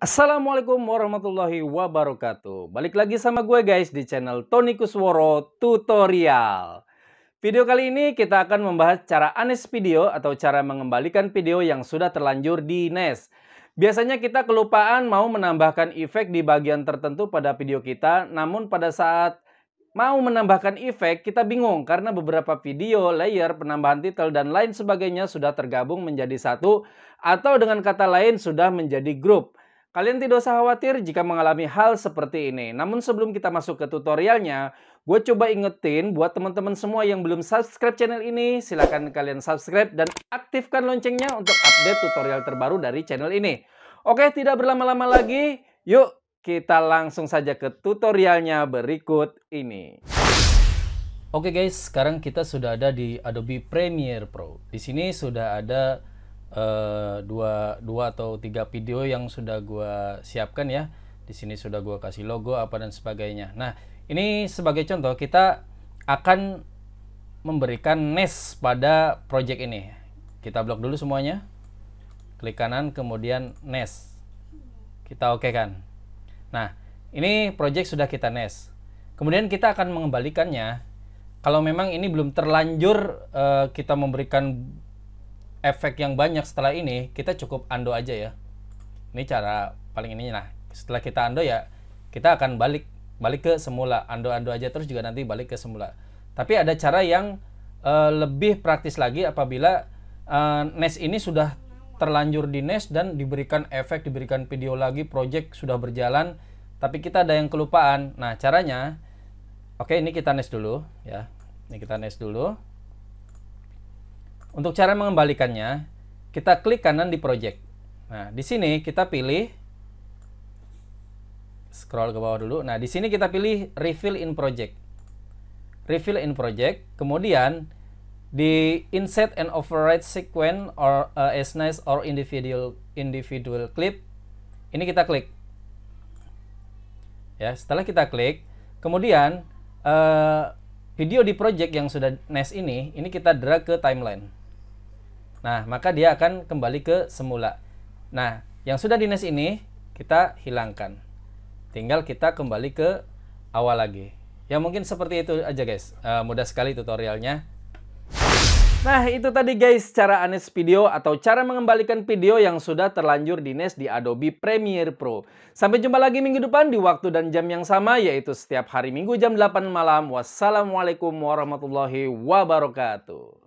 Assalamualaikum warahmatullahi wabarakatuh. Balik lagi sama gue guys di channel Tony Kusworo Tutorial. Video kali ini kita akan membahas cara anes video atau cara mengembalikan video yang sudah terlanjur di NES. Biasanya kita kelupaan mau menambahkan efek di bagian tertentu pada video kita, namun pada saat mau menambahkan efek kita bingung karena beberapa video, layer, penambahan titel, dan lain sebagainya sudah tergabung menjadi satu atau dengan kata lain sudah menjadi grup. Kalian tidak usah khawatir jika mengalami hal seperti ini. Namun sebelum kita masuk ke tutorialnya, gue coba ingetin buat teman-teman semua yang belum subscribe channel ini, silahkan kalian subscribe dan aktifkan loncengnya untuk update tutorial terbaru dari channel ini. Oke, tidak berlama-lama lagi, yuk kita langsung saja ke tutorialnya berikut ini. Oke guys, sekarang kita sudah ada di Adobe Premiere Pro. Di sini sudah ada uh, dua dua atau tiga video yang sudah gue siapkan ya di sini sudah gue kasih logo apa dan sebagainya nah ini sebagai contoh kita akan memberikan nest pada project ini kita blok dulu semuanya klik kanan kemudian nest kita oke okay kan nah ini project sudah kita nest kemudian kita akan mengembalikannya kalau memang ini belum terlanjur uh, kita memberikan efek yang banyak setelah ini kita cukup undo aja ya ini cara paling ininya. nah setelah kita undo ya kita akan balik balik ke semula Undo-undo aja terus juga nanti balik ke semula tapi ada cara yang uh, lebih praktis lagi apabila uh, eh, nes ini sudah terlanjur di nes dan diberikan efek diberikan video lagi project sudah berjalan tapi kita ada yang kelupaan nah caranya oke okay, ini kita nes dulu ya ini kita nes dulu untuk cara mengembalikannya, kita klik kanan di project. Nah, di sini kita pilih scroll ke bawah dulu. Nah, di sini kita pilih refill in project. Refill in project, kemudian di insert and override sequence or uh, as nice or individual individual clip. Ini kita klik. Ya, setelah kita klik, kemudian uh, video di project yang sudah nice ini, ini kita drag ke timeline. Nah, maka dia akan kembali ke semula. Nah, yang sudah dinas ini kita hilangkan. Tinggal kita kembali ke awal lagi. Ya mungkin seperti itu aja guys. E, mudah sekali tutorialnya. Nah itu tadi guys cara anes video atau cara mengembalikan video yang sudah terlanjur dinas di Adobe Premiere Pro. Sampai jumpa lagi minggu depan di waktu dan jam yang sama yaitu setiap hari minggu jam 8 malam. Wassalamualaikum warahmatullahi wabarakatuh.